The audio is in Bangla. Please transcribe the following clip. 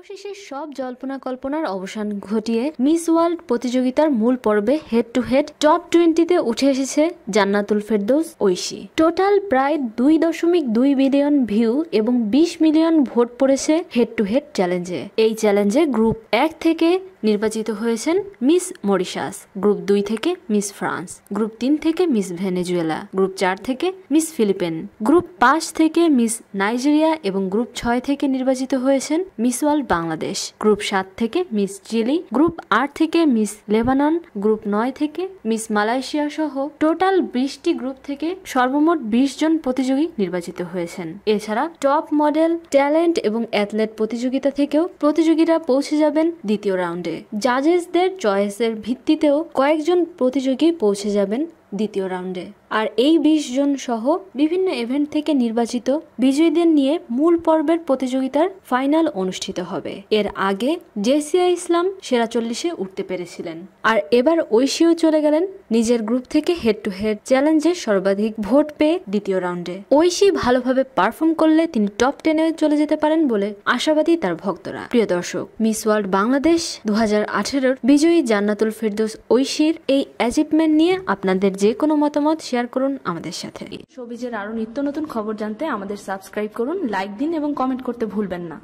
অবশেষে সব জল্পনা কল্পনার অবসান ঘটিয়ে মিস ওয়ার্ল্ড প্রতিযোগিতার মূল পর্বে হেড টু হেড টপ টোয়েন্টিতে উঠে এসেছে জান্নাতুল ফেরদৌস ঐশী টোটাল প্রায় দুই দশমিক দুই মিলিয়ন ভিউ এবং বিশ মিলিয়ন ভোট পড়েছে হেড টু হেড চ্যালেঞ্জে এই চ্যালেঞ্জে গ্রুপ এক থেকে নির্বাচিত হয়েছেন মিস মরিশাস গ্রুপ দুই থেকে মিস ফ্রান্স গ্রুপ তিন থেকে মিস ভেনেজুয়েলা গ্রুপ চার থেকে মিস ফিলিপিন গ্রুপ পাঁচ থেকে মিস নাইজেরিয়া এবং গ্রুপ ছয় থেকে নির্বাচিত হয়েছেন মিস ওয়ার্ল্ড বাংলাদেশ গ্রুপ সাত থেকে মিস চিলি গ্রুপ আট থেকে মিস লেবানন গ্রুপ নয় থেকে মিস মালয়েশিয়া সহ টোটাল বিশটি গ্রুপ থেকে সর্বমোট বিশ জন প্রতিযোগী নির্বাচিত হয়েছেন এছাড়া টপ মডেল ট্যালেন্ট এবং অ্যাথলেট প্রতিযোগিতা থেকেও প্রতিযোগীরা পৌঁছে যাবেন দ্বিতীয় রাউন্ডে জাজেসদের চয়েসের ভিত্তিতেও কয়েকজন প্রতিযোগী পৌঁছে যাবেন দ্বিতীয় রাউন্ডে আর এই বিশ জন সহ বিভিন্ন ইভেন্ট থেকে নির্বাচিত বিজয়ীদের নিয়ে মূল পর্বের প্রতিযোগিতার ফাইনাল অনুষ্ঠিত হবে এর আগে জেসিয়া ইসলাম সেরা চল্লিশে উঠতে পেরেছিলেন আর এবার ঐশীও চলে গেলেন নিজের গ্রুপ থেকে হেড টু হেড চ্যালেঞ্জে সর্বাধিক ভোট পেয়ে দ্বিতীয় রাউন্ডে ঐশী ভালোভাবে পারফর্ম করলে তিনি টপ টেনে চলে যেতে পারেন বলে আশাবাদী তার ভক্তরা প্রিয় দর্শক মিস ওয়ার্ল্ড বাংলাদেশ দু হাজার বিজয়ী জান্নাতুল ফেরদোস ঐশীর এই অ্যাচিভমেন্ট নিয়ে আপনাদের যে কোনো মতামত শেয়ার করুন আমাদের সাথে সবিজের আরও নিত্য নতুন খবর জানতে আমাদের সাবস্ক্রাইব করুন লাইক দিন এবং কমেন্ট করতে ভুলবেন না